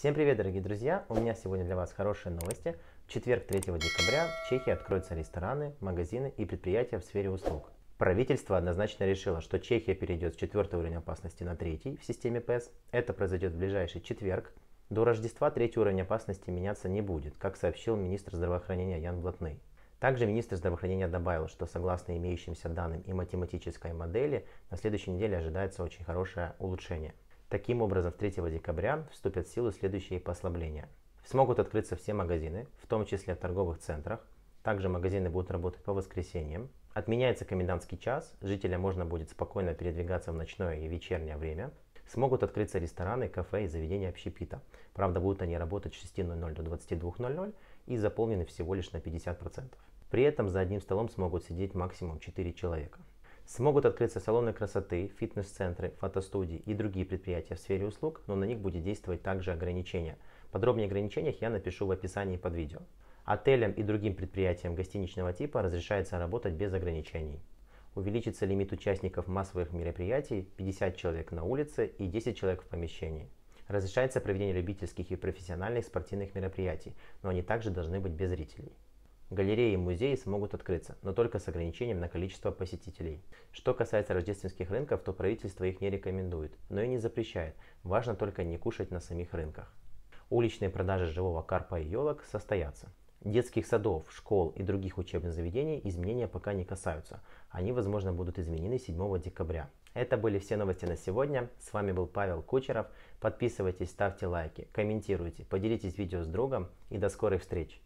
Всем привет, дорогие друзья! У меня сегодня для вас хорошие новости. В четверг 3 декабря в Чехии откроются рестораны, магазины и предприятия в сфере услуг. Правительство однозначно решило, что Чехия перейдет с четвертого уровня опасности на третий в системе ПЭС. E Это произойдет в ближайший четверг. До Рождества третий уровень опасности меняться не будет, как сообщил министр здравоохранения Ян Блатный. Также министр здравоохранения добавил, что согласно имеющимся данным и математической модели, на следующей неделе ожидается очень хорошее улучшение. Таким образом, с 3 декабря вступят в силу следующие послабления. Смогут открыться все магазины, в том числе в торговых центрах. Также магазины будут работать по воскресеньям. Отменяется комендантский час, жителям можно будет спокойно передвигаться в ночное и вечернее время. Смогут открыться рестораны, кафе и заведения общепита. Правда, будут они работать с 6.00 до 22.00 и заполнены всего лишь на 50%. При этом за одним столом смогут сидеть максимум 4 человека. Смогут открыться салоны красоты, фитнес-центры, фотостудии и другие предприятия в сфере услуг, но на них будет действовать также ограничения. Подробнее о ограничениях я напишу в описании под видео. Отелям и другим предприятиям гостиничного типа разрешается работать без ограничений. Увеличится лимит участников массовых мероприятий 50 человек на улице и 10 человек в помещении. Разрешается проведение любительских и профессиональных спортивных мероприятий, но они также должны быть без зрителей. Галереи и музеи смогут открыться, но только с ограничением на количество посетителей. Что касается рождественских рынков, то правительство их не рекомендует, но и не запрещает. Важно только не кушать на самих рынках. Уличные продажи живого карпа и елок состоятся. Детских садов, школ и других учебных заведений изменения пока не касаются. Они, возможно, будут изменены 7 декабря. Это были все новости на сегодня. С вами был Павел Кучеров. Подписывайтесь, ставьте лайки, комментируйте, поделитесь видео с другом и до скорых встреч!